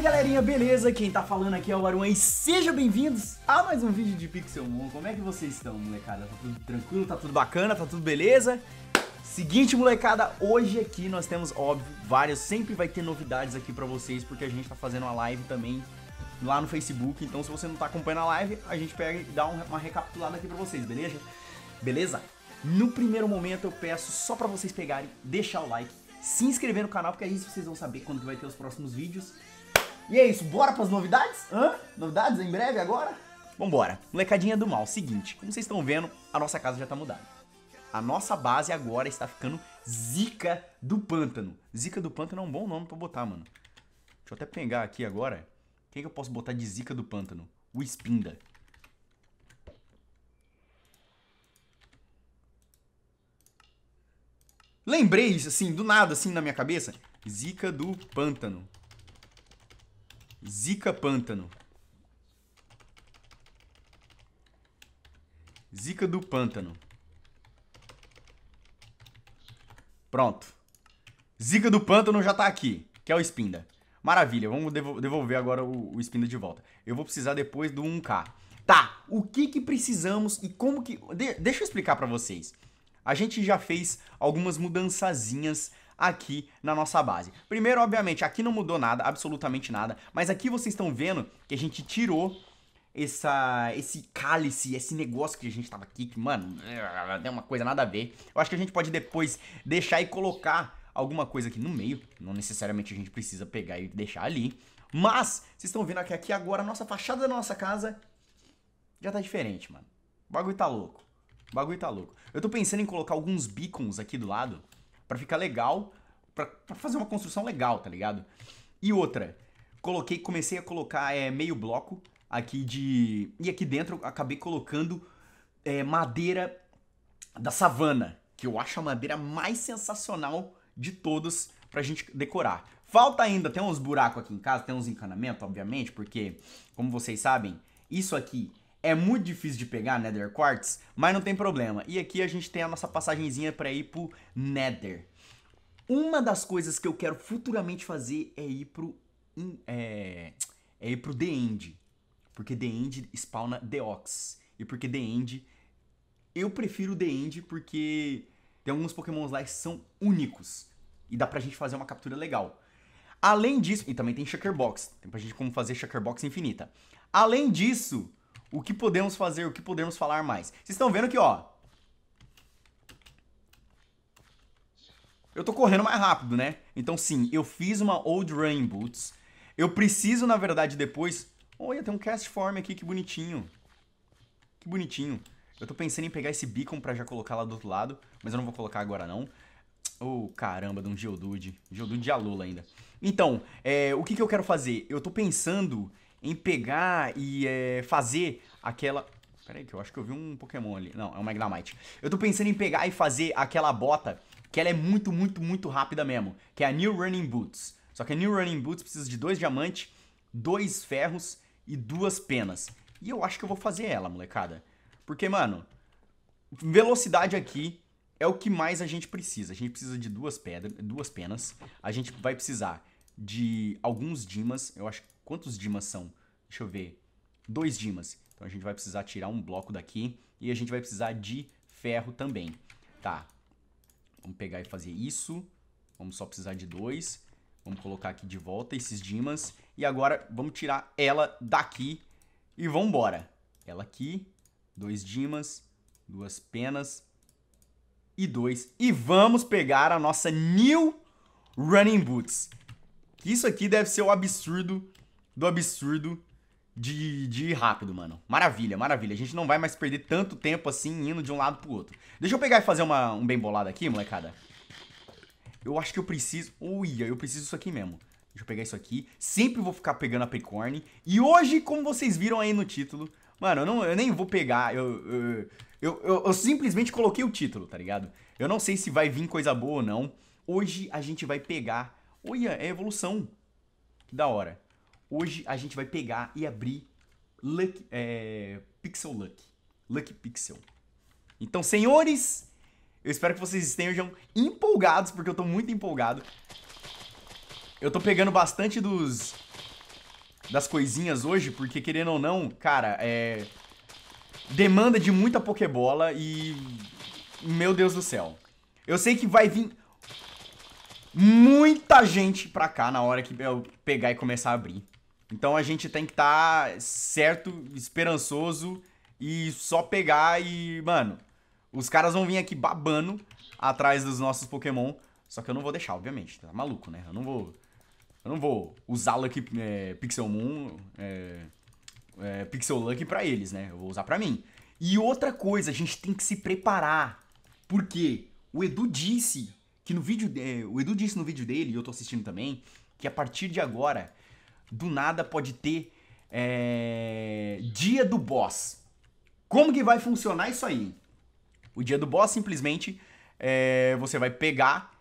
aí galerinha, beleza? Quem tá falando aqui é o Aruan e sejam bem-vindos a mais um vídeo de Pixelmon. Como é que vocês estão, molecada? Tá tudo tranquilo? Tá tudo bacana? Tá tudo beleza? Seguinte, molecada, hoje aqui nós temos, óbvio, várias, sempre vai ter novidades aqui pra vocês, porque a gente tá fazendo uma live também lá no Facebook, então se você não tá acompanhando a live, a gente pega e dá uma recapitulada aqui pra vocês, beleza? Beleza? No primeiro momento eu peço só pra vocês pegarem, deixar o like, se inscrever no canal, porque aí vocês vão saber quando vai ter os próximos vídeos. E é isso, bora pras novidades? Hã? Novidades em breve agora? Vambora. Molecadinha do mal, seguinte, como vocês estão vendo, a nossa casa já tá mudada. A nossa base agora está ficando Zica do Pântano. Zica do Pântano é um bom nome pra botar, mano. Deixa eu até pegar aqui agora. Quem é que eu posso botar de Zica do Pântano? O Espinda. Lembrei isso, assim, do nada, assim, na minha cabeça. Zica do Pântano. Zika pântano. Zika do pântano. Pronto. Zika do pântano já tá aqui, que é o Spinda. Maravilha, vamos devolver agora o, Espinda Spinda de volta. Eu vou precisar depois do 1K. Tá, o que que precisamos e como que... De deixa eu explicar para vocês. A gente já fez algumas mudançazinhas aqui na nossa base. Primeiro, obviamente, aqui não mudou nada, absolutamente nada, mas aqui vocês estão vendo que a gente tirou essa, esse cálice, esse negócio que a gente tava aqui, que, mano, é uma coisa nada a ver. Eu acho que a gente pode depois deixar e colocar alguma coisa aqui no meio, não necessariamente a gente precisa pegar e deixar ali. Mas, vocês estão vendo que aqui agora a nossa fachada da nossa casa já tá diferente, mano. O bagulho tá louco. O bagulho tá louco. Eu tô pensando em colocar alguns beacons aqui do lado para ficar legal, para fazer uma construção legal, tá ligado? E outra, coloquei, comecei a colocar é, meio bloco aqui de. E aqui dentro acabei colocando é, madeira da savana, que eu acho a madeira mais sensacional de todas pra gente decorar. Falta ainda, tem uns buracos aqui em casa, tem uns encanamentos, obviamente, porque, como vocês sabem, isso aqui é muito difícil de pegar Nether Quartz, mas não tem problema. E aqui a gente tem a nossa passagenzinha para ir pro Nether. Uma das coisas que eu quero futuramente fazer é ir pro é, é ir pro The End, porque The End spawna The Ox. E porque The End eu prefiro The End porque tem alguns pokémons lá que são únicos e dá pra gente fazer uma captura legal. Além disso, e também tem Shaker Box, tem pra gente como fazer Shaker Box infinita. Além disso, o que podemos fazer, o que podemos falar mais. Vocês estão vendo que, ó. Eu tô correndo mais rápido, né? Então, sim, eu fiz uma Old Rain Boots. Eu preciso, na verdade, depois... Olha, tem um cast form aqui, que bonitinho. Que bonitinho. Eu tô pensando em pegar esse beacon pra já colocar lá do outro lado, mas eu não vou colocar agora, não. Oh, caramba, de um Geodude. Geodude de Alula ainda. Então, é, o que, que eu quero fazer? Eu tô pensando em pegar e é, fazer aquela. Peraí, que eu acho que eu vi um Pokémon ali. Não, é um Magnemite. Eu tô pensando em pegar e fazer aquela bota que ela é muito, muito, muito rápida mesmo. Que é a New Running Boots. Só que a New Running Boots precisa de dois diamantes, dois ferros e duas penas. E eu acho que eu vou fazer ela, molecada. Porque, mano, velocidade aqui é o que mais a gente precisa. A gente precisa de duas pedras, duas penas. A gente vai precisar de alguns dimas. Eu acho que Quantos dimas são? Deixa eu ver. Dois dimas. Então a gente vai precisar tirar um bloco daqui e a gente vai precisar de ferro também. Tá. Vamos pegar e fazer isso. Vamos só precisar de dois. Vamos colocar aqui de volta esses dimas. E agora vamos tirar ela daqui e vamos embora. Ela aqui, dois dimas, duas penas e dois. E vamos pegar a nossa New Running Boots. Isso aqui deve ser o absurdo do absurdo de, de ir rápido, mano. Maravilha, maravilha. A gente não vai mais perder tanto tempo assim indo de um lado pro outro. Deixa eu pegar e fazer uma, um bem bolado aqui, molecada. Eu acho que eu preciso... Uia, eu preciso disso aqui mesmo. Deixa eu pegar isso aqui. Sempre vou ficar pegando a Pricorn. E hoje, como vocês viram aí no título... Mano, eu, não, eu nem vou pegar. Eu eu, eu, eu, eu simplesmente coloquei o título, tá ligado? Eu não sei se vai vir coisa boa ou não. Hoje a gente vai pegar... Olha, é evolução. Que da hora. Hoje a gente vai pegar e abrir Luck é, Pixel Luck. Lucky Pixel. Então, senhores, eu espero que vocês estejam empolgados, porque eu tô muito empolgado. Eu tô pegando bastante dos das coisinhas hoje, porque querendo ou não, cara, é demanda de muita pokebola e meu Deus do céu. Eu sei que vai vir muita gente pra cá na hora que eu pegar e começar a abrir. Então a gente tem que estar tá certo, esperançoso e só pegar e, mano, os caras vão vir aqui babando atrás dos nossos Pokémon. Só que eu não vou deixar, obviamente. Tá maluco, né? Eu não vou. Eu não vou usar Lucky é, Pixel Moon. É, é, Pixel Lucky pra eles, né? Eu vou usar pra mim. E outra coisa, a gente tem que se preparar. Porque o Edu disse que no vídeo. É, o Edu disse no vídeo dele, e eu tô assistindo também, que a partir de agora do nada pode ter é, dia do boss. Como que vai funcionar isso aí? O dia do boss simplesmente é, você vai pegar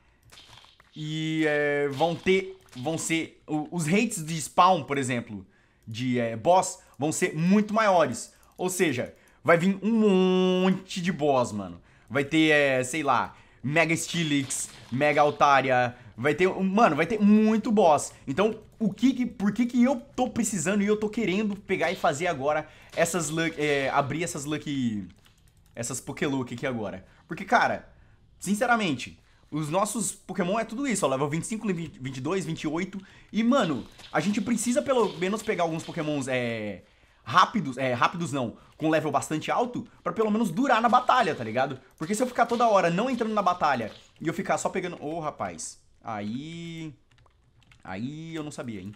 e é, vão ter, vão ser os rates de spawn, por exemplo, de é, boss vão ser muito maiores. Ou seja, vai vir um monte de boss, mano. Vai ter, é, sei lá, Mega Stilix, Mega Altaria, vai ter, mano, vai ter muito boss. Então o que, que, por que, que eu tô precisando e eu tô querendo pegar e fazer agora essas luck, é, abrir essas lucky essas Pokéluck aqui agora. Porque cara, sinceramente, os nossos Pokémon é tudo isso, ó, level 25, 22, 28 e mano, a gente precisa pelo menos pegar alguns Pokémons é rápidos, é, rápidos não, com level bastante alto, para pelo menos durar na batalha, tá ligado? Porque se eu ficar toda hora não entrando na batalha e eu ficar só pegando, ô, oh, rapaz, aí Aí eu não sabia, hein?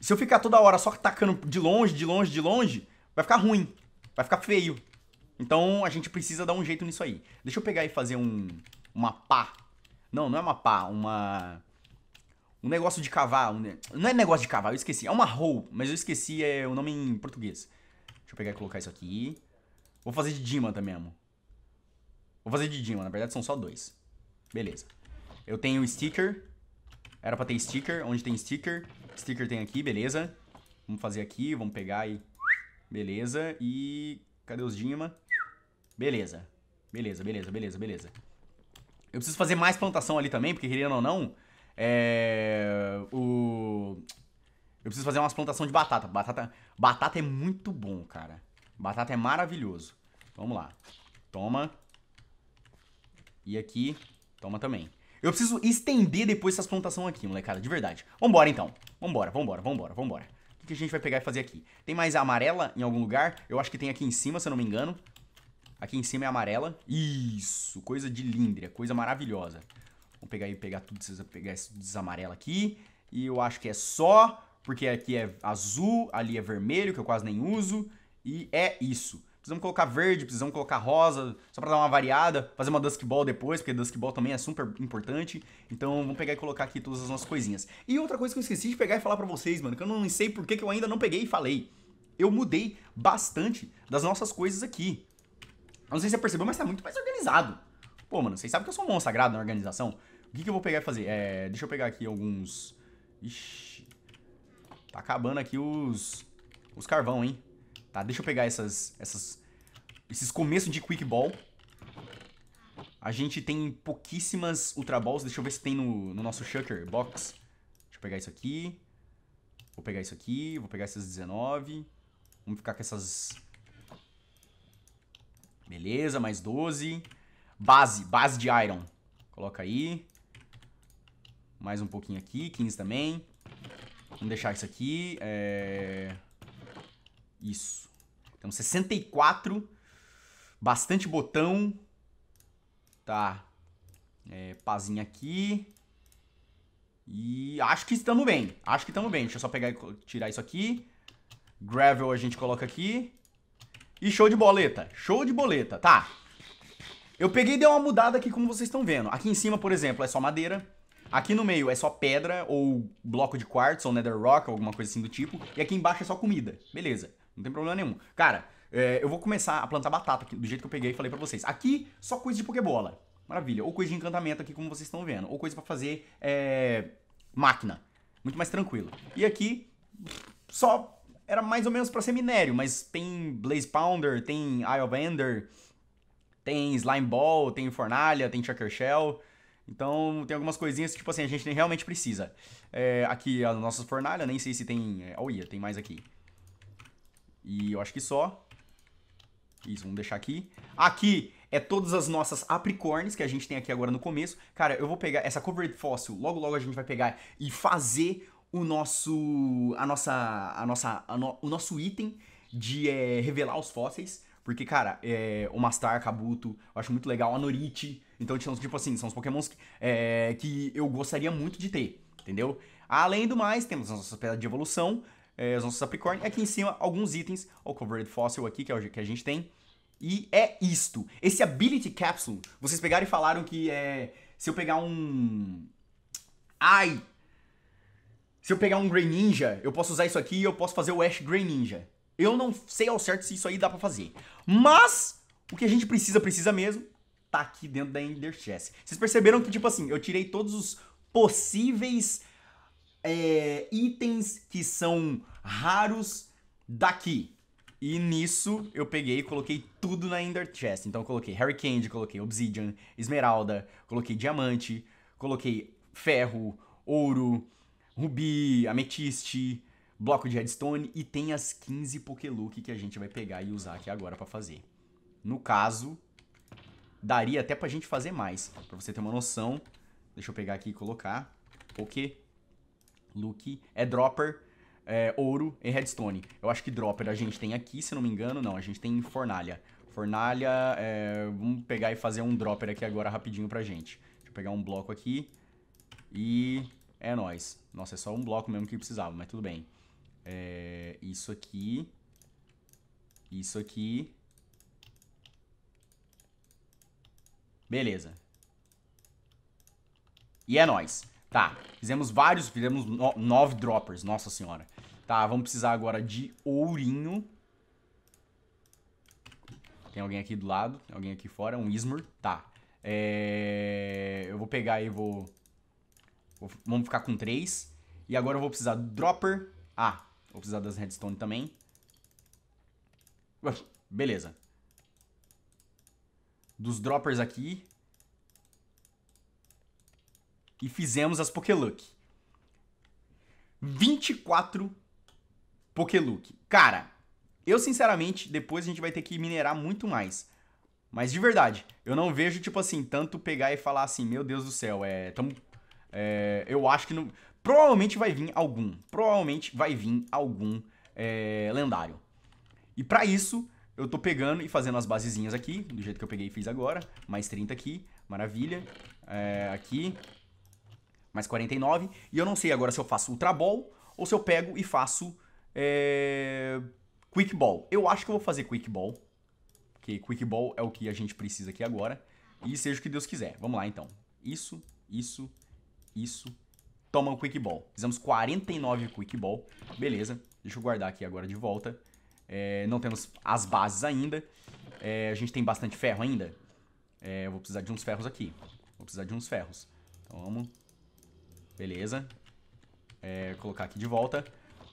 Se eu ficar toda hora só tacando de longe, de longe, de longe, vai ficar ruim. Vai ficar feio. Então a gente precisa dar um jeito nisso aí. Deixa eu pegar e fazer um. Uma pá. Não, não é uma pá, uma. Um negócio de cavar. Um... Não é negócio de cavar, eu esqueci. É uma roll, mas eu esqueci é, o nome em português. Deixa eu pegar e colocar isso aqui. Vou fazer de também, amor. Vou fazer de Dima. na verdade são só dois. Beleza. Eu tenho sticker. Era pra ter sticker, onde tem sticker. Sticker tem aqui, beleza. Vamos fazer aqui, vamos pegar aí Beleza, e... Cadê os Dima? Beleza. Beleza, beleza, beleza, beleza. Eu preciso fazer mais plantação ali também, porque querendo ou não, é... O... Eu preciso fazer umas plantações de batata. Batata, batata é muito bom, cara. Batata é maravilhoso. Vamos lá. Toma. E aqui, toma também. Eu preciso estender depois essas plantações aqui, molecada, de verdade. Vambora, então. Vambora, vambora, vambora, vambora. O que a gente vai pegar e fazer aqui? Tem mais amarela em algum lugar? Eu acho que tem aqui em cima, se eu não me engano. Aqui em cima é amarela. Isso, coisa de lindria, coisa maravilhosa. Vamos pegar e pegar tudo, pegar esses amarelos aqui. E eu acho que é só, porque aqui é azul, ali é vermelho, que eu quase nem uso. E é isso. Precisamos colocar verde, precisamos colocar rosa, só para dar uma variada, fazer uma Dusk Ball depois, porque Dusk Ball também é super importante. Então vamos pegar e colocar aqui todas as nossas coisinhas. E outra coisa que eu esqueci de pegar e falar para vocês, mano, que eu não sei por que, que eu ainda não peguei e falei. Eu mudei bastante das nossas coisas aqui. Não sei se você percebeu, mas tá muito mais organizado. Pô, mano, vocês sabem que eu sou um monstro sagrado na organização. O que, que eu vou pegar e fazer? É, deixa eu pegar aqui alguns... Ixi. Tá acabando aqui os... Os carvão, hein? Tá, deixa eu pegar essas, essas, esses começos de Quick Ball. A gente tem pouquíssimas Ultra Balls. Deixa eu ver se tem no, no nosso Shucker Box. Deixa eu pegar isso aqui. Vou pegar isso aqui. Vou pegar essas 19. Vamos ficar com essas... Beleza, mais 12. Base, base de Iron. Coloca aí. Mais um pouquinho aqui, 15 também. Vamos deixar isso aqui. É... Isso. Então 64, bastante botão. Tá. É, pazinha aqui. E acho que estamos bem. Acho que estamos bem. Deixa eu só pegar e tirar isso aqui. Gravel a gente coloca aqui. E show de boleta. Show de boleta, tá. Eu peguei e dei uma mudada aqui, como vocês estão vendo. Aqui em cima, por exemplo, é só madeira. Aqui no meio é só pedra, ou bloco de quartzo, ou nether rock, alguma coisa assim do tipo. E aqui embaixo é só comida. Beleza. Não tem problema nenhum. Cara, é, eu vou começar a plantar batata aqui, do jeito que eu peguei e falei pra vocês. Aqui, só coisa de pokebola. Maravilha. Ou coisa de encantamento aqui, como vocês estão vendo. Ou coisa pra fazer é, máquina. Muito mais tranquilo. E aqui, só era mais ou menos pra ser minério, mas tem Blaze Pounder, tem Eye of Ender, tem Slime Ball, tem Fornalha, tem Chucker Shell. Então tem algumas coisinhas que, tipo assim, a gente realmente precisa. É, aqui as nossas fornalhas, nem sei se tem. É, olha, tem mais aqui. E eu acho que só. Isso, vamos deixar aqui. Aqui é todas as nossas apricornes que a gente tem aqui agora no começo. Cara, eu vou pegar essa Covered Fossil, logo logo a gente vai pegar e fazer o nosso a nossa a nossa a no, o nosso item de é, revelar os fósseis, porque cara, é, o Mastar, Kabuto, eu acho muito legal a Norite. Então tipo assim, são os pokémons que, é, que eu gostaria muito de ter, entendeu? Além do mais, temos as nossas pedras de evolução, é, os nossos Capricorn. Aqui em cima, alguns itens. o Covered Fossil aqui, que é o que a gente tem. E é isto. Esse Ability Capsule, vocês pegaram e falaram que é... Se eu pegar um... Ai! Se eu pegar um Grey Ninja, eu posso usar isso aqui e eu posso fazer o Ash Grey Ninja. Eu não sei ao certo se isso aí dá pra fazer. Mas, o que a gente precisa, precisa mesmo, tá aqui dentro da Ender Chest. Vocês perceberam que, tipo assim, eu tirei todos os possíveis é, itens que são raros daqui. E nisso eu peguei e coloquei tudo na Ender Chest. Então coloquei Harry Candy, coloquei Obsidian, Esmeralda, coloquei Diamante, coloquei Ferro, Ouro, Rubi, Ametiste, Bloco de Redstone e tem as 15 Pokélook que a gente vai pegar e usar aqui agora para fazer. No caso, daria até pra gente fazer mais, pra você ter uma noção. Deixa eu pegar aqui e colocar. Poké Luke é dropper é, ouro e redstone. Eu acho que dropper a gente tem aqui, se não me engano. Não, a gente tem fornalha. Fornalha, é, vamos pegar e fazer um dropper aqui agora rapidinho pra gente. Deixa eu pegar um bloco aqui e é nóis. Nossa, é só um bloco mesmo que precisava, mas tudo bem. É, isso aqui, isso aqui. Beleza. E é nóis. Tá, fizemos vários, fizemos no, nove droppers, nossa senhora. Tá, vamos precisar agora de ourinho. Tem alguém aqui do lado, tem alguém aqui fora, um Ismur. Tá, é... eu vou pegar e vou... vou... Vamos ficar com três. E agora eu vou precisar do dropper. Ah, vou precisar das redstone também. Beleza. Dos droppers aqui, e fizemos as Pokéluck. 24 Pokéluck. Cara, eu sinceramente, depois a gente vai ter que minerar muito mais. Mas de verdade, eu não vejo, tipo assim, tanto pegar e falar assim, meu Deus do céu, é. Tamo, é eu acho que não. Provavelmente vai vir algum. Provavelmente vai vir algum é, lendário. E para isso, eu tô pegando e fazendo as basezinhas aqui, do jeito que eu peguei e fiz agora. Mais 30 aqui, maravilha. É, aqui, mais 49. E eu não sei agora se eu faço Ultra Ball ou se eu pego e faço é, Quick Ball. Eu acho que eu vou fazer Quick Ball, porque Quick Ball é o que a gente precisa aqui agora. E seja o que Deus quiser. Vamos lá, então. Isso, isso, isso. Toma o um Quick Ball. Fizemos 49 Quick Ball. Beleza. Deixa eu guardar aqui agora de volta. É, não temos as bases ainda. É, a gente tem bastante ferro ainda. É, eu vou precisar de uns ferros aqui. Vou precisar de uns ferros. Então vamos Beleza. É, colocar aqui de volta.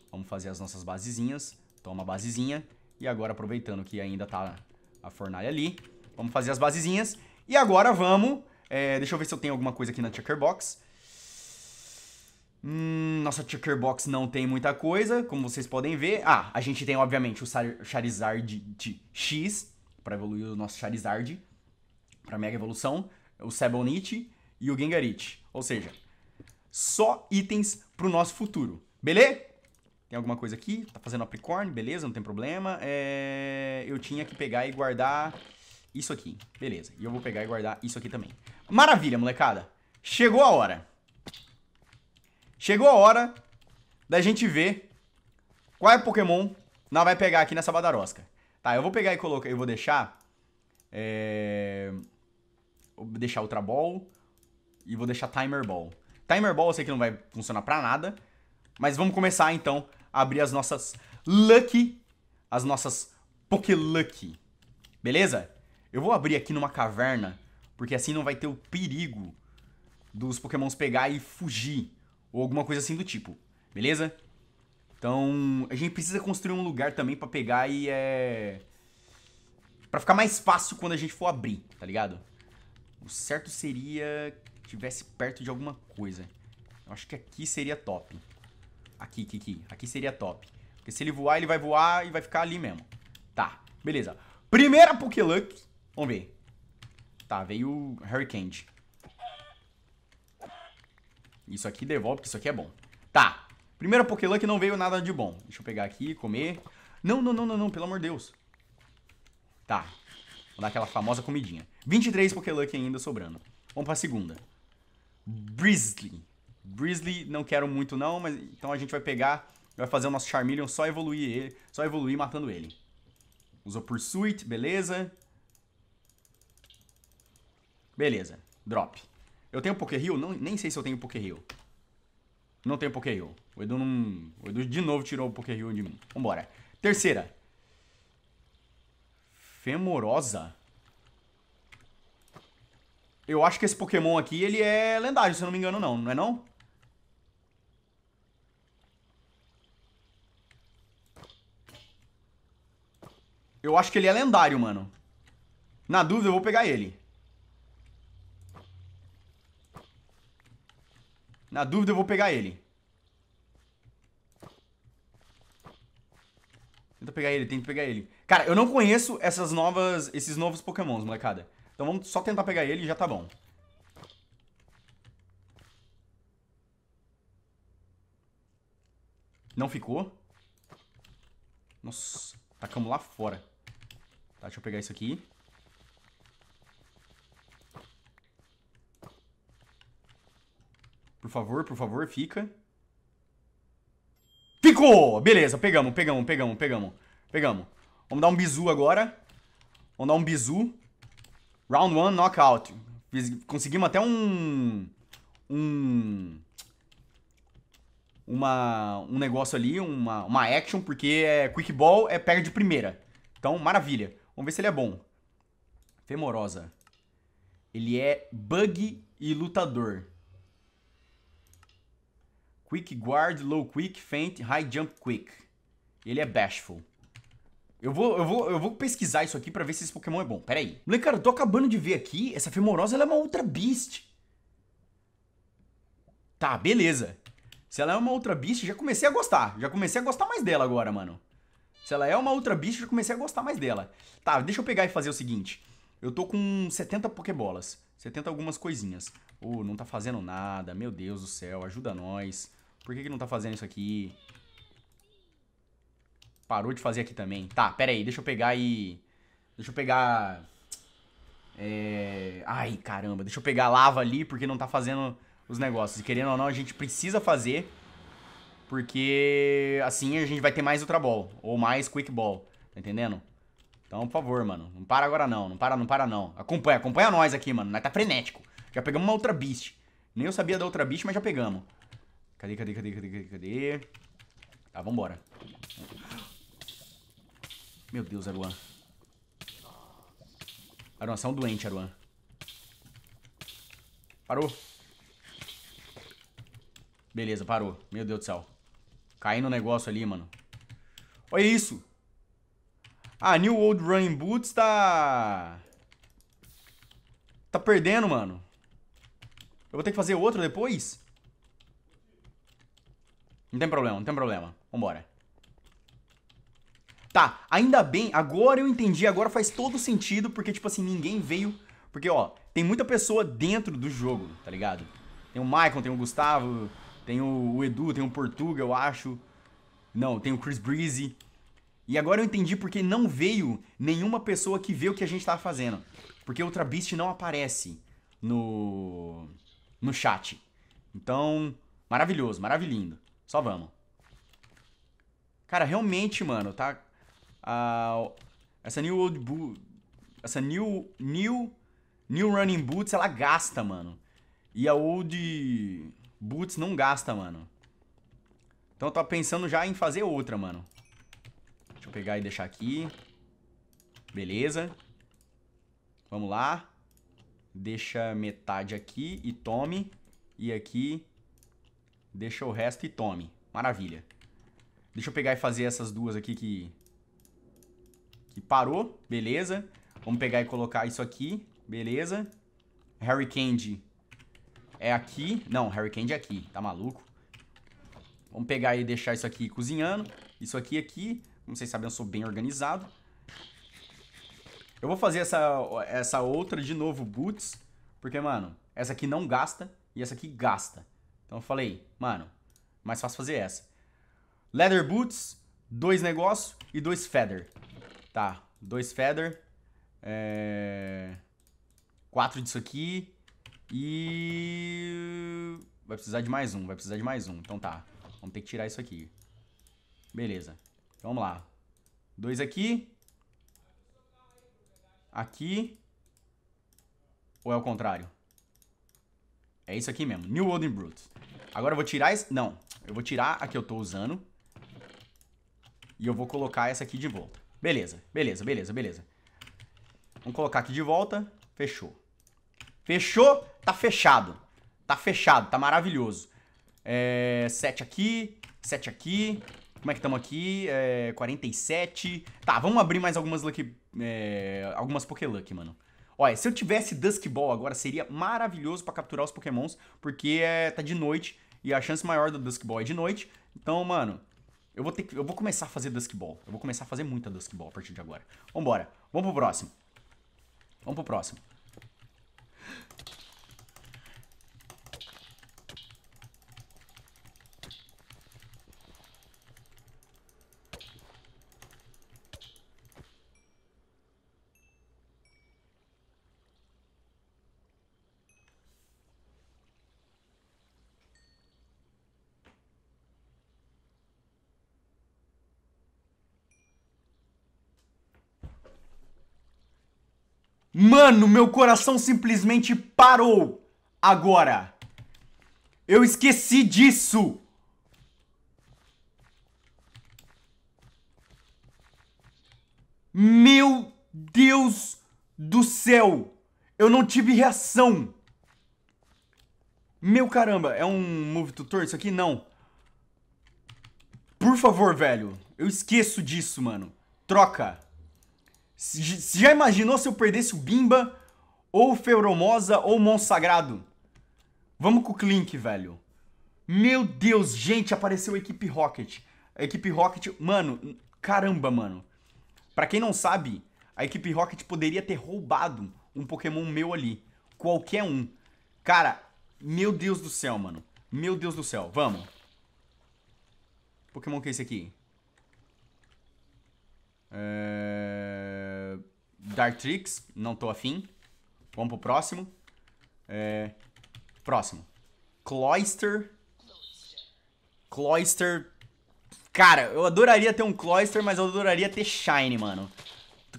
Vamos fazer as nossas basezinhas. Toma a basezinha. E agora, aproveitando que ainda tá a fornalha ali, vamos fazer as basezinhas. E agora vamos... É, deixa eu ver se eu tenho alguma coisa aqui na checkerbox. Hum, nossa checkerbox não tem muita coisa, como vocês podem ver. Ah, a gente tem, obviamente, o Charizard de X, para evoluir o nosso Charizard, para Mega Evolução, o Sablonite e o Gengarite. Ou seja, só itens pro nosso futuro. Beleza? Tem alguma coisa aqui? Tá fazendo apricorn, beleza, não tem problema. É... Eu tinha que pegar e guardar isso aqui. Beleza. E eu vou pegar e guardar isso aqui também. Maravilha, molecada. Chegou a hora. Chegou a hora da gente ver qual é o Pokémon nós vai pegar aqui nessa badarosca. Tá, eu vou pegar e colocar... Eu vou deixar... É... Vou deixar Ultra Ball e vou deixar Timer Ball. Timer Ball eu sei que não vai funcionar pra nada. Mas vamos começar então a abrir as nossas Lucky, as nossas Poké Lucky. Beleza? Eu vou abrir aqui numa caverna, porque assim não vai ter o perigo dos pokémons pegar e fugir, ou alguma coisa assim do tipo, beleza? Então, a gente precisa construir um lugar também pra pegar e é... Pra ficar mais fácil quando a gente for abrir, tá ligado? O certo seria estivesse perto de alguma coisa. Eu acho que aqui seria top. Aqui, aqui, aqui. Aqui seria top. Porque se ele voar, ele vai voar e vai ficar ali mesmo. Tá, beleza. Primeira Pokéluck. Vamos ver. Tá, veio Hurricane. Isso aqui devolve, porque isso aqui é bom. Tá. Primeira Pokéluck não veio nada de bom. Deixa eu pegar aqui, comer. Não, não, não, não, não, pelo amor de Deus. Tá. Vou dar aquela famosa comidinha. 23 Pokéluck ainda sobrando. Vamos pra segunda. Brizzly. Brizzly não quero muito não, mas então a gente vai pegar, vai fazer o nosso Charmeleon só evoluir ele, só evoluir matando ele. Usou Pursuit, beleza. Beleza, drop. Eu tenho Poké Heal? Não, nem sei se eu tenho Poké Heal. Não tenho Poké Heal. O Edu não... O Edu de novo tirou o Poké Heal de mim. Vambora. Terceira. Femorosa. Eu acho que esse Pokémon aqui, ele é lendário, se eu não me engano, não. Não é não? Eu acho que ele é lendário, mano. Na dúvida, eu vou pegar ele. Na dúvida, eu vou pegar ele. Tenta pegar ele, tenta pegar ele. Cara, eu não conheço essas novas, esses novos pokémons, molecada. Então vamos só tentar pegar ele e já tá bom. Não ficou. Nossa, tacamos lá fora. Tá, deixa eu pegar isso aqui. Por favor, por favor, fica. Ficou! Beleza, pegamos, pegamos, pegamos, pegamos. Pegamos. Vamos dar um bizu agora. Vamos dar um bizu. Round 1, knockout. conseguimos até um... Um... Uma, um negócio ali, uma, uma action, porque é, quick ball é pega de primeira. Então, maravilha. Vamos ver se ele é bom. Femorosa. Ele é bug e lutador. Quick guard, low quick, faint high jump quick. Ele é bashful. Eu vou, eu vou, eu vou pesquisar isso aqui pra ver se esse Pokémon é bom. Pera aí. Moleque, cara, eu tô acabando de ver aqui. Essa Femorosa, ela é uma Ultra Beast. Tá, beleza. Se ela é uma Ultra Beast, já comecei a gostar. Já comecei a gostar mais dela agora, mano. Se ela é uma Ultra Beast, já comecei a gostar mais dela. Tá, deixa eu pegar e fazer o seguinte. Eu tô com 70 Pokébolas. 70 algumas coisinhas. oh, não tá fazendo nada. Meu Deus do céu, ajuda nós. Por que, que não tá fazendo isso aqui? Parou de fazer aqui também. Tá, pera aí, deixa eu pegar e... Deixa eu pegar... É... Ai, caramba, deixa eu pegar lava ali, porque não tá fazendo os negócios. E querendo ou não, a gente precisa fazer, porque assim a gente vai ter mais Ultra Ball, ou mais Quick Ball, tá entendendo? Então, por favor, mano, não para agora não, não para, não para não. Acompanha, acompanha nós aqui, mano, nós tá frenético. Já pegamos uma outra Beast. Nem eu sabia da outra Beast, mas já pegamos. Cadê, cadê, cadê, cadê, cadê, cadê? Tá, vambora. Meu Deus, Aruan. Aruan, você é um doente, Aruan. Parou. Beleza, parou. Meu Deus do céu. Caí no negócio ali, mano. Olha isso. Ah, New Old Running Boots tá... Tá perdendo, mano. Eu vou ter que fazer outro depois? Não tem problema, não tem problema. Vambora. Tá, ainda bem, agora eu entendi, agora faz todo sentido, porque, tipo assim, ninguém veio. Porque, ó, tem muita pessoa dentro do jogo, tá ligado? Tem o Michael, tem o Gustavo, tem o Edu, tem o Portuga, eu acho. Não, tem o Chris Breezy. E agora eu entendi porque não veio nenhuma pessoa que vê o que a gente tava fazendo. Porque outra Beast não aparece no no chat. Então, maravilhoso, maravilhoso. Só vamos. Cara, realmente, mano, tá a, ah, essa New Old Boot, essa New, New, New Running Boots, ela gasta, mano. E a Old Boots não gasta, mano. Então eu tô pensando já em fazer outra, mano. Deixa eu pegar e deixar aqui. Beleza. Vamos lá. Deixa metade aqui e tome. E aqui deixa o resto e tome. Maravilha. Deixa eu pegar e fazer essas duas aqui que Aqui parou, beleza. Vamos pegar e colocar isso aqui, beleza. Harry Candy é aqui. Não, Harry Candy é aqui, tá maluco? Vamos pegar e deixar isso aqui cozinhando. Isso aqui aqui. Como vocês sabem, eu sou bem organizado. Eu vou fazer essa, essa outra de novo, boots. Porque, mano, essa aqui não gasta e essa aqui gasta. Então eu falei, mano, mais fácil fazer essa. Leather boots, dois negócios e dois feather. Tá, dois Feather. É... Quatro disso aqui. E... Vai precisar de mais um, vai precisar de mais um. Então tá, vamos ter que tirar isso aqui. Beleza, então, vamos lá. Dois aqui. Aqui. Ou é o contrário? É isso aqui mesmo, New Olden Brute. Agora eu vou tirar esse... Não, eu vou tirar a que eu tô usando. E eu vou colocar essa aqui de volta. Beleza, beleza, beleza, beleza. Vamos colocar aqui de volta. Fechou. Fechou? Tá fechado. Tá fechado, tá maravilhoso. É, 7 aqui, 7 aqui. Como é que estamos aqui? É, 47. Tá, vamos abrir mais algumas Lucky... É, algumas Pokéluck, mano. Olha, se eu tivesse Dusk Ball agora, seria maravilhoso pra capturar os pokémons, porque é, tá de noite e a chance maior do Dusk Ball é de noite. Então, mano, eu vou, ter que, eu vou começar a fazer Duskball. Eu vou começar a fazer muita Duskball a partir de agora. Vambora. Vamos pro próximo. Vamos pro próximo. Mano, meu coração simplesmente parou agora. Eu esqueci disso. Meu Deus do céu. Eu não tive reação. Meu caramba, é um move tutor isso aqui? Não. Por favor, velho. Eu esqueço disso, mano. Troca. Se já imaginou se eu perdesse o Bimba, ou o Feuromosa, ou o Monsagrado? Vamos com o Clink, velho. Meu Deus, gente, apareceu a equipe Rocket. A equipe Rocket, mano, caramba, mano. Pra quem não sabe, a equipe Rocket poderia ter roubado um Pokémon meu ali. Qualquer um. Cara, meu Deus do céu, mano. Meu Deus do céu, vamos. Pokémon que é esse aqui? É, Dark Dartrix, não tô afim. Vamos pro próximo. É... Próximo. Cloister. Cloister. Cara, eu adoraria ter um Cloister, mas eu adoraria ter Shine, mano.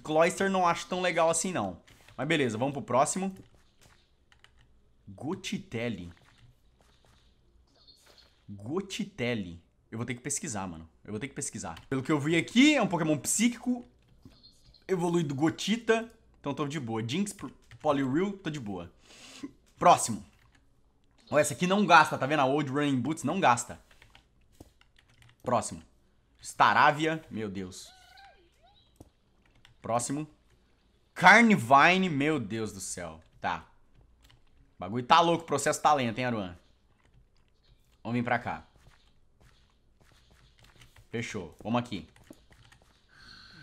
Cloister não acho tão legal assim, não. Mas beleza, vamos pro próximo. Gotitelli. Gotitelli. Eu vou ter que pesquisar, mano. Eu vou ter que pesquisar. Pelo que eu vi aqui, é um Pokémon psíquico, evoluído Gotita, então tô de boa. Jinx, Poliwhirl, tô de boa. Próximo. Ó, essa aqui não gasta, tá vendo? A Old Running Boots não gasta. Próximo. Staravia, meu Deus. Próximo. Carnivine, meu Deus do céu. Tá. O bagulho tá louco, o processo tá lento, hein, Aruan? Vamos vir pra cá. Fechou. Vamos aqui.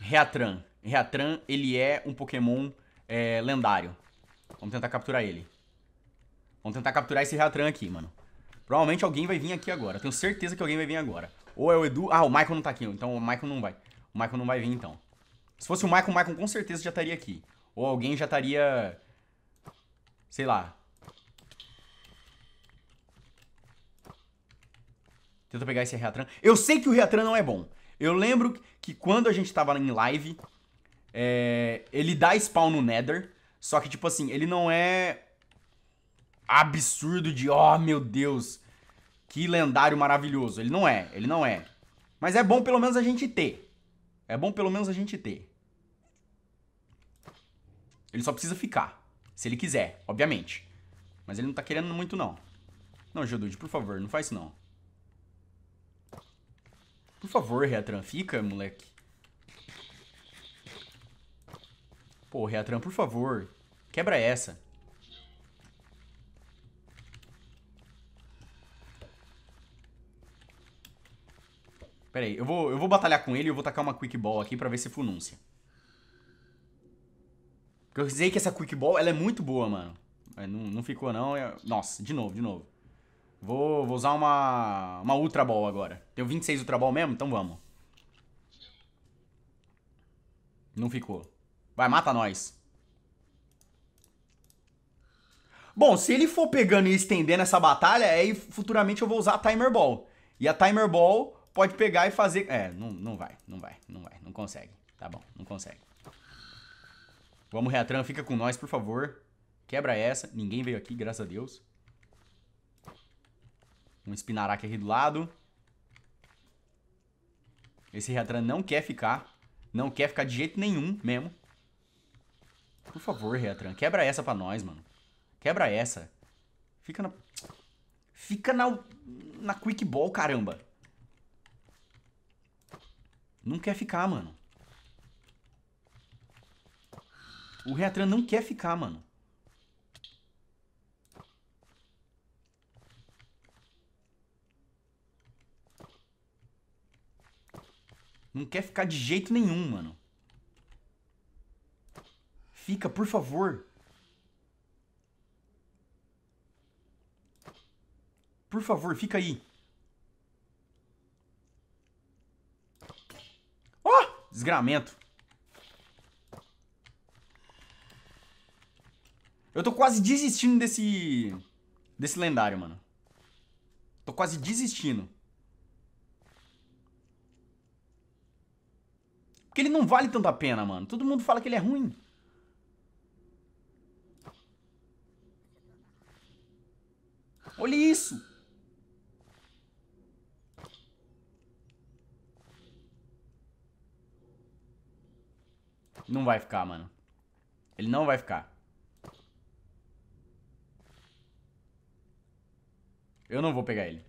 Reatran. Reatran, ele é um Pokémon é, lendário. Vamos tentar capturar ele. Vamos tentar capturar esse Reatran aqui, mano. Provavelmente alguém vai vir aqui agora. tenho certeza que alguém vai vir agora. Ou é o Edu... Ah, o Michael não tá aqui. Então o Michael não vai. O Michael não vai vir, então. Se fosse o Michael, o Michael com certeza já estaria aqui. Ou alguém já estaria... Sei lá. Tenta pegar esse Reatran. Eu sei que o Reatran não é bom. Eu lembro que quando a gente tava em live, é, ele dá spawn no Nether. Só que, tipo assim, ele não é absurdo de, oh meu Deus, que lendário maravilhoso. Ele não é, ele não é. Mas é bom pelo menos a gente ter. É bom pelo menos a gente ter. Ele só precisa ficar. Se ele quiser, obviamente. Mas ele não tá querendo muito, não. Não, Geodude, por favor, não faz isso, não. Por favor, Reatran, fica, moleque. Pô, Reatran, por favor, quebra essa. Pera aí, eu vou, eu vou batalhar com ele e eu vou tacar uma Quick Ball aqui pra ver se funúncia. eu sei que essa Quick Ball, ela é muito boa, mano. não, não ficou, não. É- Nossa, de novo, de novo. Vou, vou usar uma, uma Ultra Ball agora. Tenho 26 Ultra Ball mesmo? Então vamos. Não ficou. Vai, mata nós. Bom, se ele for pegando e estendendo essa batalha, aí futuramente eu vou usar a Timer Ball. E a Timer Ball pode pegar e fazer... É, não, não vai, não vai, não vai, não consegue. Tá bom, não consegue. Vamos, Reatran, fica com nós, por favor. Quebra essa. Ninguém veio aqui, graças a Deus. Um Spinarak aqui do lado. Esse Reatran não quer ficar. Não quer ficar de jeito nenhum mesmo. Por favor, Reatran. Quebra essa pra nós, mano. Quebra essa. Fica na... Fica na... Na Quick Ball, caramba. Não quer ficar, mano. O Reatran não quer ficar, mano. Não quer ficar de jeito nenhum, mano. Fica, por favor. Por favor, fica aí. Oh! Desgramento. Eu tô quase desistindo desse... Desse lendário, mano. Tô quase desistindo. Porque ele não vale tanta pena, mano. Todo mundo fala que ele é ruim. Olha isso! Não vai ficar, mano. Ele não vai ficar. Eu não vou pegar ele.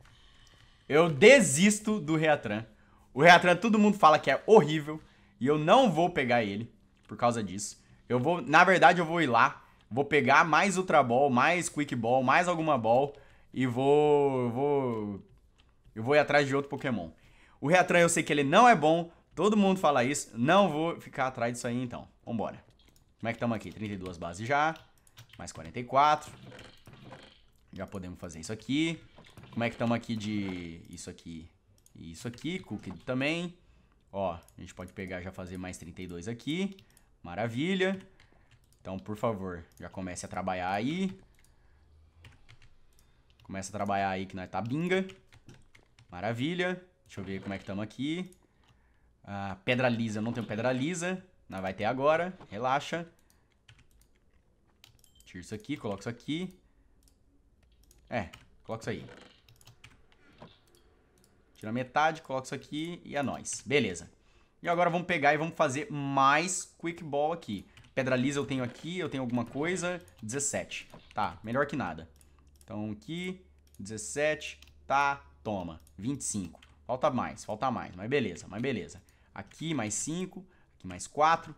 Eu desisto do Reatran. O Reatran todo mundo fala que é horrível. E eu não vou pegar ele por causa disso. Eu vou, na verdade, eu vou ir lá, vou pegar mais Ultra Ball, mais Quick Ball, mais alguma Ball e vou, vou, eu vou ir atrás de outro Pokémon. O Reatran eu sei que ele não é bom, todo mundo fala isso, não vou ficar atrás disso aí então. Vambora. Como é que estamos aqui? 32 bases já, mais 44. Já podemos fazer isso aqui. Como é que estamos aqui de... Isso aqui. Isso aqui, cookie também. Ó, a gente pode pegar já fazer mais 32 aqui. Maravilha. Então, por favor, já comece a trabalhar aí. Começa a trabalhar aí que nós tá binga. Maravilha. Deixa eu ver como é que estamos aqui. Ah, pedra lisa, não tem pedra lisa. Nós vai ter agora. Relaxa. Tira isso aqui, coloca isso aqui. É, coloca isso aí. Tira metade, coloca isso aqui e é nóis. Beleza. E agora vamos pegar e vamos fazer mais quick ball aqui. Pedra lisa eu tenho aqui, eu tenho alguma coisa. 17. Tá, melhor que nada. Então aqui, 17. Tá, toma. 25. Falta mais, falta mais. Mas beleza, mas beleza. Aqui mais 5, aqui mais 4.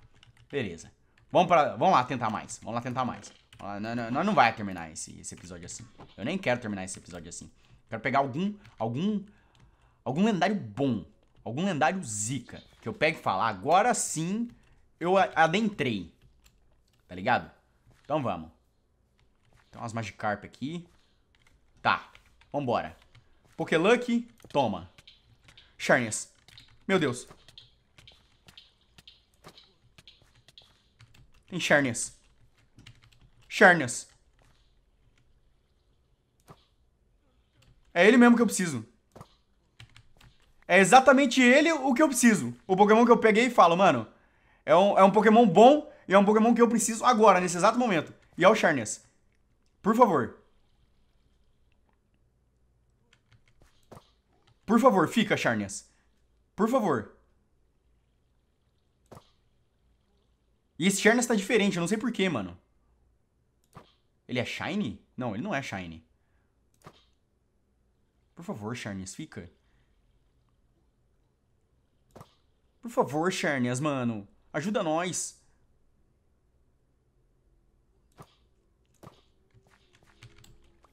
Beleza. Vamos, pra, vamos lá tentar mais. Vamos lá tentar mais. Nós não, não, não vai terminar esse, esse episódio assim. Eu nem quero terminar esse episódio assim. Quero pegar algum, algum Algum lendário bom. Algum lendário zica. Que eu pego e falo, agora sim eu adentrei. Tá ligado? Então vamos. Tem umas Magikarp aqui. Tá. Vambora. Pokéluck, toma. Charnias. Meu Deus. Tem Charnias. Charnias. É ele mesmo que eu preciso. É exatamente ele o que eu preciso. O Pokémon que eu peguei e falo, mano, é um, é um Pokémon bom e é um Pokémon que eu preciso agora, nesse exato momento. E é o Charnias. Por favor. Por favor, fica, Charnias. Por favor. E esse Charnias tá diferente, eu não sei porquê, mano. Ele é Shiny? Não, ele não é Shiny. Por favor, Charnias, fica. Por favor, Charnias, mano. Ajuda nós.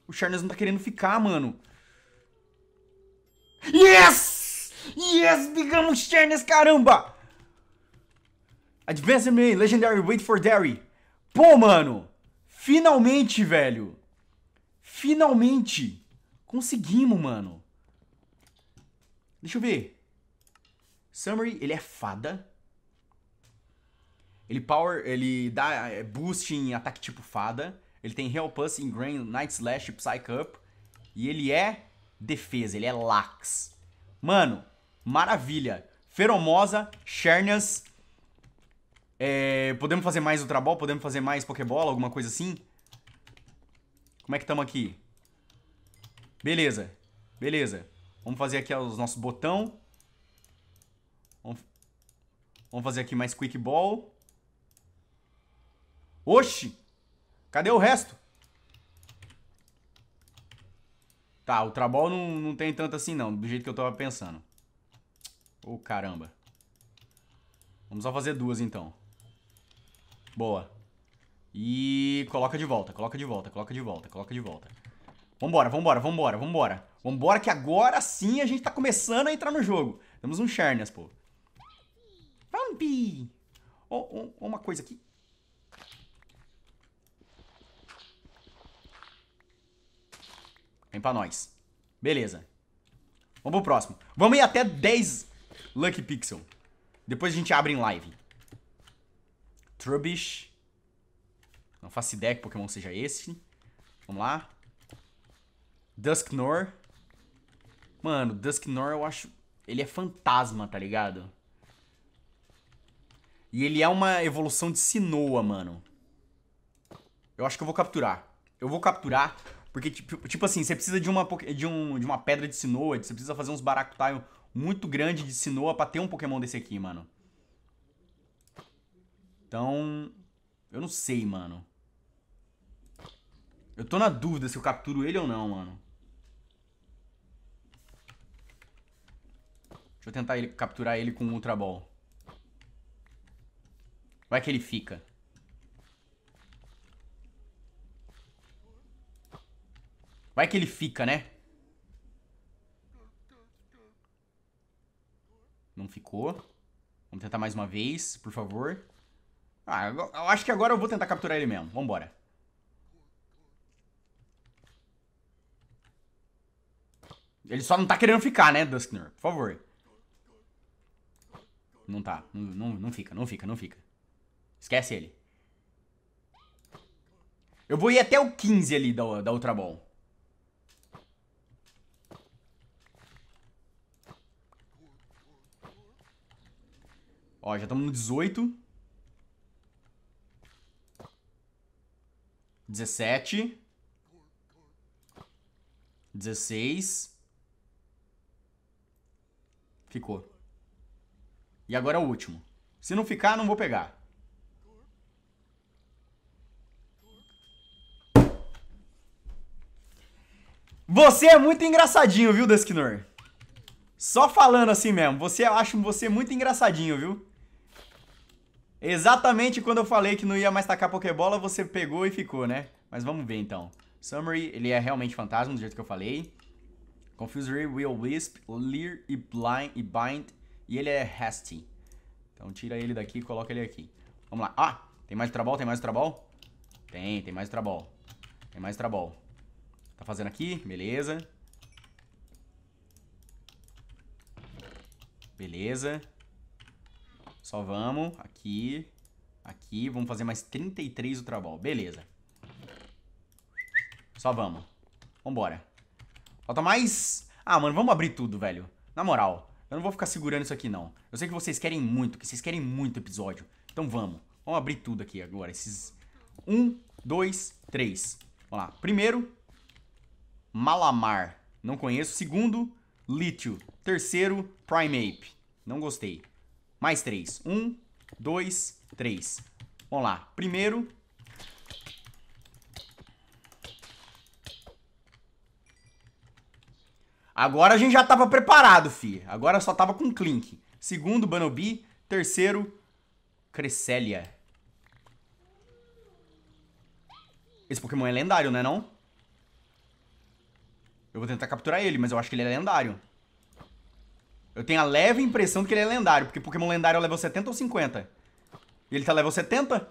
O Charnias não tá querendo ficar, mano. Yes! Yes, pegamos Charnias, caramba! Advance me Legendary, Wait for Derry. Pô, mano. Finalmente, velho. Finalmente. Conseguimos, mano. Deixa eu ver. Summary, ele é fada. Ele power, ele dá é, boost em ataque tipo fada. Ele tem Real Puss, Ingrain, Night Slash, Psych Up. E ele é defesa, ele é lax. Mano, maravilha. Feromosa, Shernias. É, podemos fazer mais Ultra Ball? Podemos fazer mais Pokébola? Alguma coisa assim? Como é que estamos aqui? Beleza, beleza. Vamos fazer aqui os nossos botão. Vamos, vamos fazer aqui mais quick ball. Oxi! Cadê o resto? Tá, o Trabol não, não tem tanto assim não, do jeito que eu tava pensando. Ô, oh, caramba. Vamos só fazer duas, então. Boa. E coloca de volta, coloca de volta, coloca de volta, coloca de volta. Vambora, vambora, vambora, vambora. Vambora que agora sim a gente tá começando a entrar no jogo. Temos um Charnias, pô. Vampi! Oh, oh, oh, uma coisa aqui. Vem pra nós. Beleza. Vamos pro próximo. Vamos ir até 10 Lucky Pixel. Depois a gente abre em live. Trubbish. Não faço ideia que Pokémon seja esse. Vamos lá. Dusknor. Mano, Dusknor eu acho... Ele é fantasma, tá ligado? E ele é uma evolução de Sinoa, mano. Eu acho que eu vou capturar. Eu vou capturar, porque, tipo, tipo assim, você precisa de uma, de, um, de uma pedra de Sinoa, você precisa fazer uns Baracutaio muito grande de Sinoa pra ter um Pokémon desse aqui, mano. Então, eu não sei, mano. Eu tô na dúvida se eu capturo ele ou não, mano. Deixa eu tentar ele, capturar ele com Ultra Ball. Vai que ele fica. Vai que ele fica, né? Não ficou. Vamos tentar mais uma vez, por favor. Ah, eu acho que agora eu vou tentar capturar ele mesmo. Vambora. Ele só não tá querendo ficar, né, Duskner? Por favor. Não tá. Não, não, não fica, não fica, não fica. Esquece ele. Eu vou ir até o 15 ali da, da bom. Ó, já estamos no 18. 17. 16. Ficou. E agora é o último. Se não ficar, não vou pegar. Você é muito engraçadinho, viu, Deskinor? Só falando assim mesmo. Você, eu acho você muito engraçadinho, viu? Exatamente quando eu falei que não ia mais tacar Pokébola, você pegou e ficou, né? Mas vamos ver então. Summary, ele é realmente fantasma, do jeito que eu falei. Confusory, Will Wisp, Leer e Blind e Bind. E ele é Hasty. Então tira ele daqui e coloca ele aqui. Vamos lá. Ah! Tem mais trabalho, tem mais trabalho? Tem, tem mais trabalho, Tem mais trabalho. Tá fazendo aqui, beleza. Beleza. Só vamos aqui, aqui. Vamos fazer mais 33 Ultra Ball, beleza. Só vamos. Vambora. Falta mais... Ah, mano, vamos abrir tudo, velho. Na moral, eu não vou ficar segurando isso aqui, não. Eu sei que vocês querem muito, que vocês querem muito episódio. Então vamos. Vamos abrir tudo aqui agora. Esses... Um, dois, três. Vamos lá. Primeiro, Malamar. Não conheço. Segundo, Lítio. Terceiro, Primeape. Não gostei. Mais três. Um, dois, três. Vamos lá. Primeiro. Agora a gente já tava preparado, fi. Agora só tava com Clink. Segundo, Banobi. Terceiro, Cresselia. Esse Pokémon é lendário, né não? É não? Eu vou tentar capturar ele, mas eu acho que ele é lendário. Eu tenho a leve impressão de que ele é lendário, porque Pokémon lendário é level 70 ou 50. E ele tá level 70?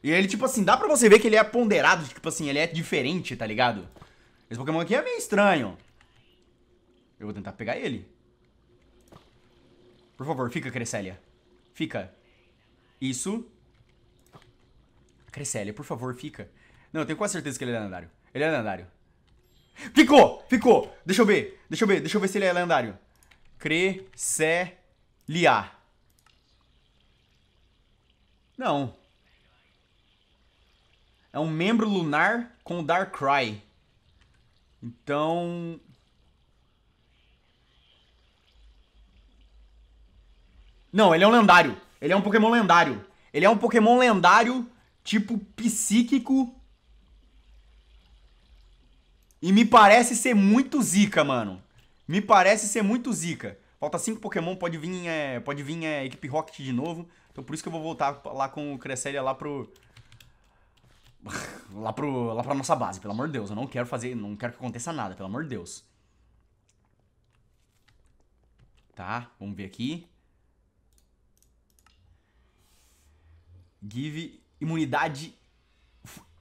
E ele, tipo assim, dá pra você ver que ele é ponderado, tipo assim, ele é diferente, tá ligado? Esse Pokémon aqui é meio estranho. Eu vou tentar pegar ele. Por favor, fica, Cresselia. Fica. Isso. Cresselia, por favor, fica. Não, eu tenho quase certeza que ele é lendário. Ele é lendário. Ficou! Ficou! Deixa eu ver. Deixa eu ver. Deixa eu ver se ele é lendário. Crescelia. Não. É um membro lunar com Darkrai. Então... Não, ele é um lendário. Ele é um Pokémon lendário. Ele é um Pokémon lendário, tipo psíquico e me parece ser muito zica, mano. Me parece ser muito zica. Falta 5 Pokémon, pode vir, é, pode vir é, equipe Rocket de novo. Então por isso que eu vou voltar lá com o Cresselia lá pro... lá, pro lá pra nossa base, pelo amor de Deus. Eu não quero fazer, não quero que aconteça nada, pelo amor de Deus. Tá, vamos ver aqui. Give imunidade...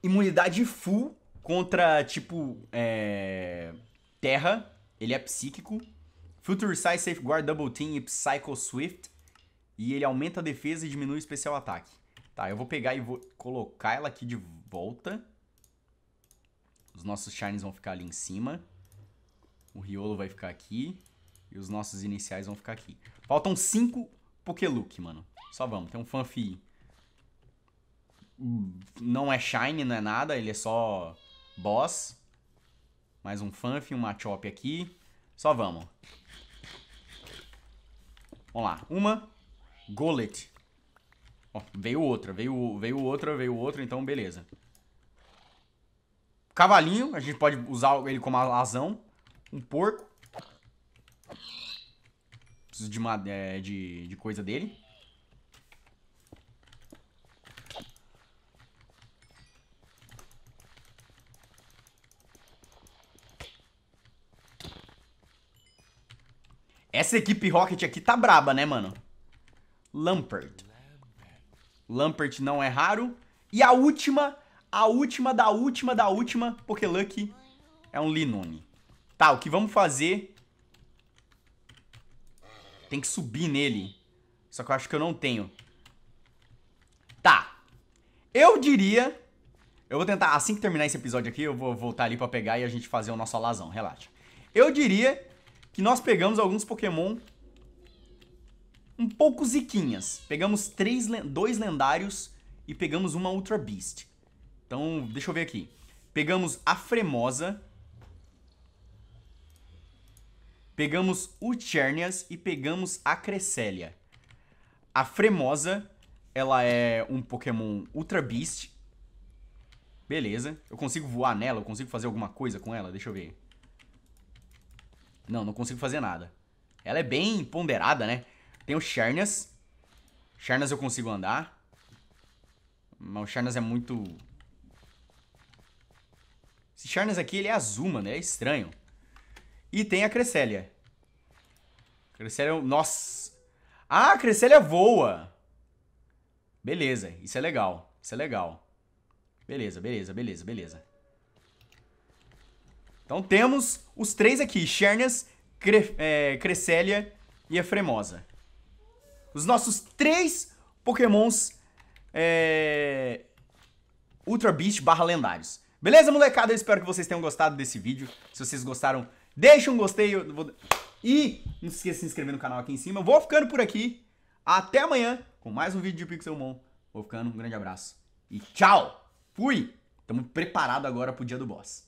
Imunidade full Contra, tipo, é... Terra, ele é psíquico. Future Size, Safeguard, Double Team e Psycho Swift. E ele aumenta a defesa e diminui o especial ataque. Tá, eu vou pegar e vou colocar ela aqui de volta. Os nossos Shines vão ficar ali em cima. O Riolo vai ficar aqui. E os nossos iniciais vão ficar aqui. Faltam cinco Pokéluke, mano. Só vamos. Tem um Fanfi. Não é Shine, não é nada. Ele é só Boss. Mais um Fanf, um Machop aqui. Só vamos. Vamos lá. Uma. Golet. Ó, veio outra, veio, veio outra, veio outra, então beleza. Cavalinho, a gente pode usar ele como alazão. Um porco. Preciso de, é, de, de coisa dele. Essa equipe Rocket aqui tá braba, né, mano? Lampert. Lampert não é raro. E a última, a última da última da última Lucky é um Linone. Tá, o que vamos fazer... Tem que subir nele. Só que eu acho que eu não tenho. Tá. Eu diria... Eu vou tentar, assim que terminar esse episódio aqui, eu vou voltar ali pra pegar e a gente fazer o nosso alazão, relaxa. Eu diria que nós pegamos alguns Pokémon um pouco ziquinhas. Pegamos três, dois lendários e pegamos uma Ultra Beast. Então, deixa eu ver aqui. Pegamos a Fremosa. Pegamos o Chernias e pegamos a Cresselia. A Fremosa, ela é um Pokémon Ultra Beast. Beleza. Eu consigo voar nela? Eu consigo fazer alguma coisa com ela? Deixa eu ver. Não, não consigo fazer nada. Ela é bem ponderada, né? Tem o Charnas. Charnas eu consigo andar. Mas o Charnas é muito... Esse Charnas aqui, ele é azul, mano. É estranho. E tem a Cresselia. Cresselia... É Nossa! Ah, a Cresselia voa! Beleza, isso é legal. Isso é legal. Beleza, beleza, beleza, beleza. Então temos os três aqui, Chernas, Cre é, Cresselia e Efremosa. Os nossos três pokémons é, Ultra Beast barra lendários. Beleza, molecada? Eu espero que vocês tenham gostado desse vídeo. Se vocês gostaram, deixa um gostei. Vou... E não se esqueça de se inscrever no canal aqui em cima. vou ficando por aqui. Até amanhã com mais um vídeo de Pixelmon. Vou ficando, um grande abraço e tchau! Fui! Estamos preparados agora pro dia do boss.